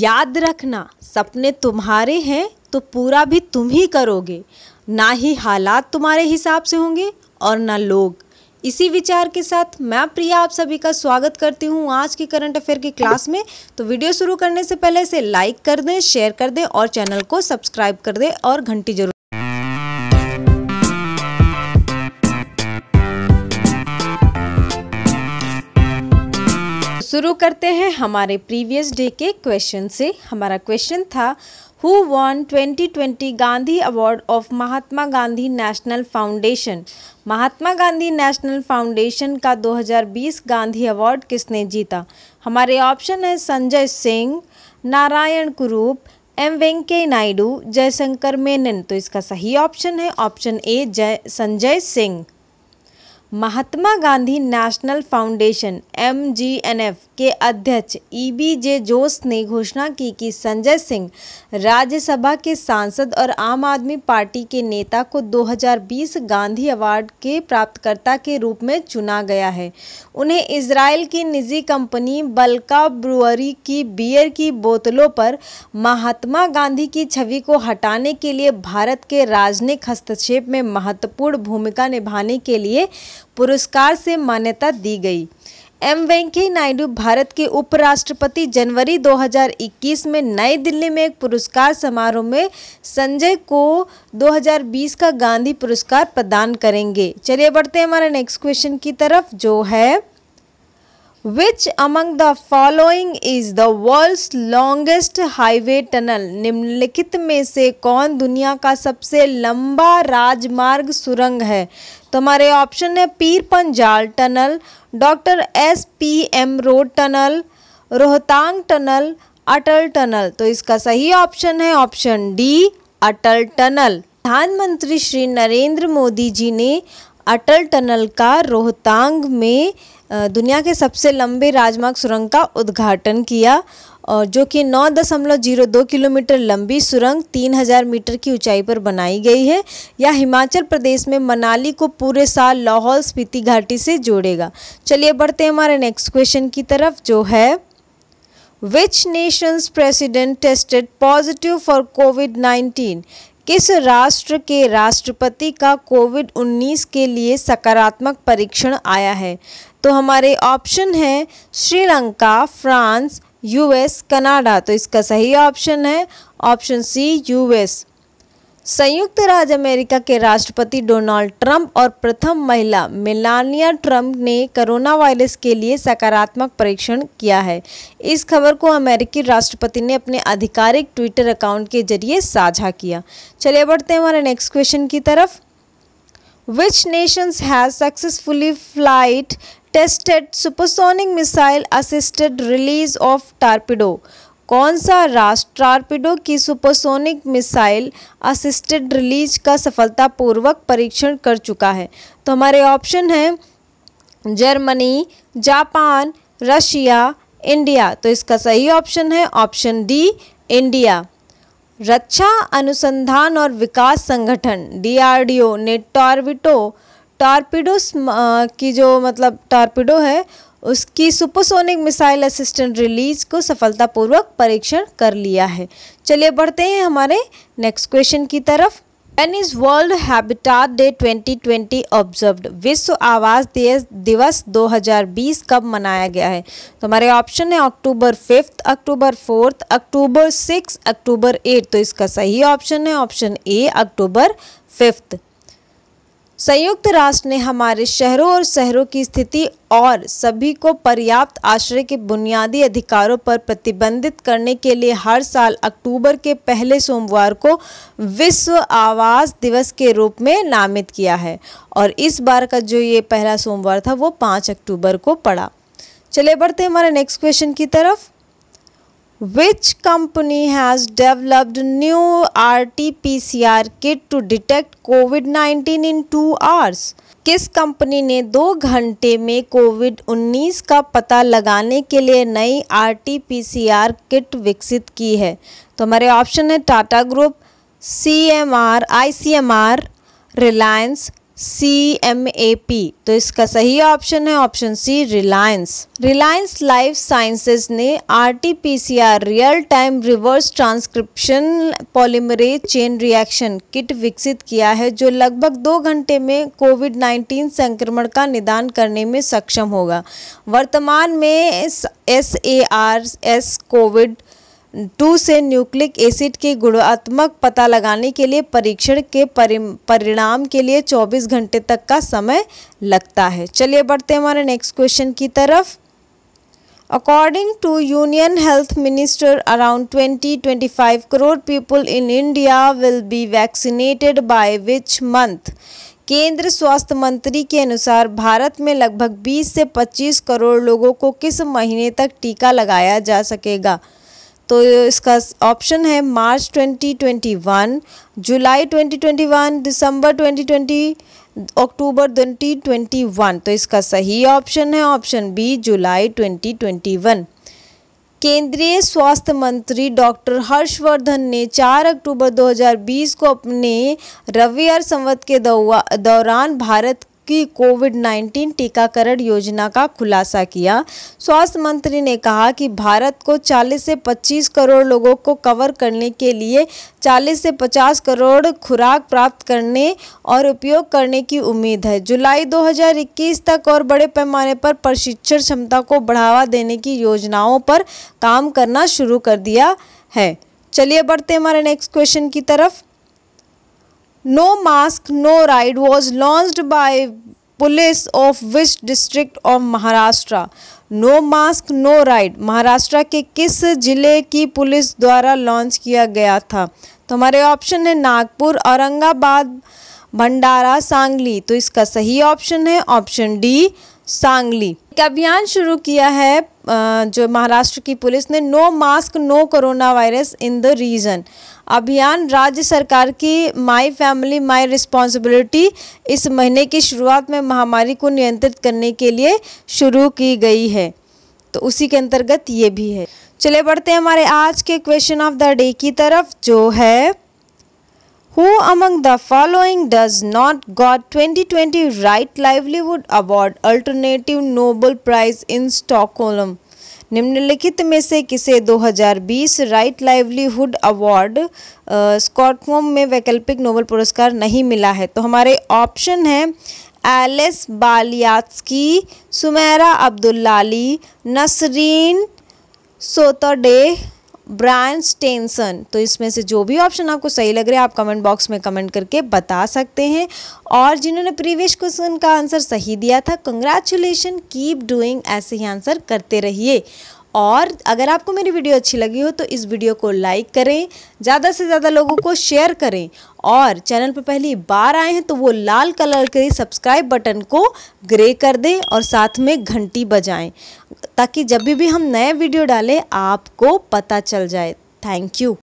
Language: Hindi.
याद रखना सपने तुम्हारे हैं तो पूरा भी तुम ही करोगे ना ही हालात तुम्हारे हिसाब से होंगे और ना लोग इसी विचार के साथ मैं प्रिया आप सभी का स्वागत करती हूँ आज की करंट अफेयर की क्लास में तो वीडियो शुरू करने से पहले इसे लाइक कर दें शेयर कर दें और चैनल को सब्सक्राइब कर दें और घंटी जरूर शुरू करते हैं हमारे प्रीवियस डे के क्वेश्चन से हमारा क्वेश्चन था who won 2020 Gandhi award of Mahatma Gandhi national foundation Mahatma Gandhi national foundation का 2020 गांधी अवार्ड किसने जीता हमारे ऑप्शन है संजय सिंह नारायण कुरूप एम वेंकैया नायडू जयशंकर मेनन तो इसका सही ऑप्शन है ऑप्शन ए जय संजय सिंह महात्मा गांधी नेशनल फाउंडेशन एम के अध्यक्ष बी जे जोश ने घोषणा की कि संजय सिंह राज्यसभा के सांसद और आम आदमी पार्टी के नेता को 2020 गांधी अवार्ड के प्राप्तकर्ता के रूप में चुना गया है उन्हें इसराइल की निजी कंपनी बल्का ब्रुअरी की बियर की बोतलों पर महात्मा गांधी की छवि को हटाने के लिए भारत के राजनयिक हस्तक्षेप में महत्वपूर्ण भूमिका निभाने के लिए पुरस्कार से मान्यता दी गई एम वेंकैया नायडू भारत के उपराष्ट्रपति जनवरी 2021 में नई दिल्ली में एक पुरस्कार समारोह में संजय को 2020 का गांधी पुरस्कार प्रदान करेंगे चलिए बढ़ते हैं हमारे नेक्स्ट क्वेश्चन की तरफ जो है Which among the following is the world's longest highway tunnel? निम्नलिखित में से कौन दुनिया का सबसे लंबा राजमार्ग सुरंग है तो हमारे ऑप्शन है Pir Panjal tunnel doctor S P M road tunnel Rohtang tunnel Atal tunnel तो इसका सही ऑप्शन है ऑप्शन डी अटल टनल प्रधानमंत्री श्री नरेंद्र मोदी जी ने अटल टनल का रोहतांग में दुनिया के सबसे लंबे राजमार्ग सुरंग का उद्घाटन किया और जो कि नौ दशमलव जीरो दो किलोमीटर लंबी सुरंग तीन हजार मीटर की ऊंचाई पर बनाई गई है यह हिमाचल प्रदेश में मनाली को पूरे साल लाहौल स्पीति घाटी से जोड़ेगा चलिए बढ़ते हैं हमारे नेक्स्ट क्वेश्चन की तरफ जो है which nations president tested positive for covid nineteen किस राष्ट्र के राष्ट्रपति का कोविड 19 के लिए सकारात्मक परीक्षण आया है तो हमारे ऑप्शन हैं श्रीलंका फ्रांस यूएस कनाडा तो इसका सही ऑप्शन है ऑप्शन सी यूएस संयुक्त राज्य अमेरिका के राष्ट्रपति डोनाल्ड ट्रंप और प्रथम महिला मेलानिया ट्रंप ने कोरोना वायरस के लिए सकारात्मक परीक्षण किया है इस खबर को अमेरिकी राष्ट्रपति ने अपने आधिकारिक ट्विटर अकाउंट के जरिए साझा किया चलिए बढ़ते हैं हमारे नेक्स्ट क्वेश्चन की तरफ which nations has successfully flight tested supersonic missile assisted release of torpedo कौन सा राष्ट्र टॉर्पेडो की सुपरसोनिक मिसाइल असिस्टेड रिलीज का सफलतापूर्वक परीक्षण कर चुका है तो हमारे ऑप्शन हैं जर्मनी जापान रशिया इंडिया तो इसका सही ऑप्शन है ऑप्शन डी इंडिया रक्षा अनुसंधान और विकास संगठन डीआरडीओ ने टॉर्विटो टॉर्पिडो की जो मतलब टॉर्पिडो है उसकी सुपरसोनिक मिसाइल असिस्टेंट रिलीज को सफलतापूर्वक परीक्षण कर लिया है चलिए बढ़ते हैं हमारे नेक्स्ट क्वेश्चन की तरफ is world habitat day 2020 observed विश्व आवास दिवस 2020 कब मनाया गया है तो हमारे ऑप्शन है October fifth October fourth October six October eight तो इसका सही ऑप्शन है ऑप्शन ए अक्टूबर फिफ्थ संयुक्त राष्ट्र ने हमारे शहरों और शहरों की स्थिति और सभी को पर्याप्त आश्रय के बुनियादी अधिकारों पर प्रतिबंधित करने के लिए हर साल अक्टूबर के पहले सोमवार को विश्व आवास दिवस के रूप में नामित किया है और इस बार का जो ये पहला सोमवार था वो पाँच अक्टूबर को पड़ा चले बढ़ते हमारे नेक्स्ट क्वेश्चन की तरफ which company has developed new RT-PCR kit to detect COVID-19 in 2 hours? किस कंपनी ने दो घंटे में कोविड 19 का पता लगाने के लिए नई आर किट विकसित की है तो हमारे ऑप्शन है Tata group C M R I C M R Reliance C M A P तो इसका सही ऑप्शन है option C Reliance Reliance life sciences ने R T P C R real time reverse transcription polymerase chain reaction kit विकसित किया है जो लगभग दो घंटे में कोविड नाइन्टीन संक्रमण का निदान करने में सक्षम होगा वर्तमान में S A R S covid two से न्यूक्लिक एसिड के गुणात्मक पता लगाने के लिए परीक्षण के परिणाम के लिए 24 घंटे तक का समय लगता है चलिए बढ़ते हैं हमारे नेक्स्ट क्वेश्चन की तरफ According to Union Health Minister, around 20-25 crore people in India will be vaccinated by which month? केंद्र स्वास्थ्य मंत्री के अनुसार भारत में लगभग 20 से 25 करोड़ लोगों को किस महीने तक टीका लगाया जा सकेगा तो इसका ऑप्शन है मार्च 2021, जुलाई 2021, दिसंबर 2020, अक्टूबर 2021 तो इसका सही ऑप्शन है ऑप्शन बी जुलाई 2021 केंद्रीय स्वास्थ्य मंत्री डॉक्टर हर्षवर्धन ने 4 अक्टूबर 2020 को अपने रविवार संवत के दौरान भारत की कोविड 19 टीकाकरण योजना का खुलासा किया स्वास्थ्य मंत्री ने कहा कि भारत को 40 से 25 करोड़ लोगों को कवर करने के लिए 40 से 50 करोड़ खुराक प्राप्त करने और उपयोग करने की उम्मीद है जुलाई 2021 तक और बड़े पैमाने पर प्रशिक्षण क्षमता को बढ़ावा देने की योजनाओं पर काम करना शुरू कर दिया है चलिए बढ़ते हमारे नेक्स्ट क्वेश्चन की तरफ no mask no ride was launch by police of which district of Maharashtra no mask no ride Maharashtra के किस जिले की पुलिस द्वारा लॉन्च किया गया था तो हमारे ऑप्शन है नागपुर औरंगाबाद भंडारा सांगली तो इसका सही ऑप्शन है ऑप्शन डी सांगली एक अभियान शुरू किया है जो महाराष्ट्र की पुलिस ने no mask no corona virus in the region अभियान राज्य सरकार की माई फैमिली माई रिस्पॉन्सिबिलिटी इस महीने की शुरुआत में महामारी को नियंत्रित करने के लिए शुरू की गई है तो उसी के अंतर्गत ये भी है चले बढ़ते हैं हमारे आज के क्वेश्चन ऑफ द डे की तरफ जो है Who among the following does not got 2020 Right Livelihood Award Alternative Nobel Prize in Stockholm? निम्नलिखित में से किसे 2020 राइट लाइवलीहुड अवार्ड स्कॉटहोम में वैकल्पिक नोबल पुरस्कार नहीं मिला है तो हमारे ऑप्शन हैं Ales Bialiatski Sumaira Abdulali Nasrin Sotoudeh Bryan Stevenson तो इसमें से जो भी ऑप्शन आपको सही लग रहा है आप कमेंट बॉक्स में कमेंट करके बता सकते हैं और जिन्होंने प्रीवियस क्वेश्चन का आंसर सही दिया था कंग्रेचुलेशन कीप डूइंग ऐसे ही आंसर करते रहिए और अगर आपको मेरी वीडियो अच्छी लगी हो तो इस वीडियो को लाइक करें ज़्यादा से ज़्यादा लोगों को शेयर करें और चैनल पर पहली बार आए हैं तो वो लाल कलर के सब्सक्राइब बटन को ग्रे कर दें और साथ में घंटी बजाएं ताकि जब भी, भी हम नए वीडियो डालें आपको पता चल जाए थैंक यू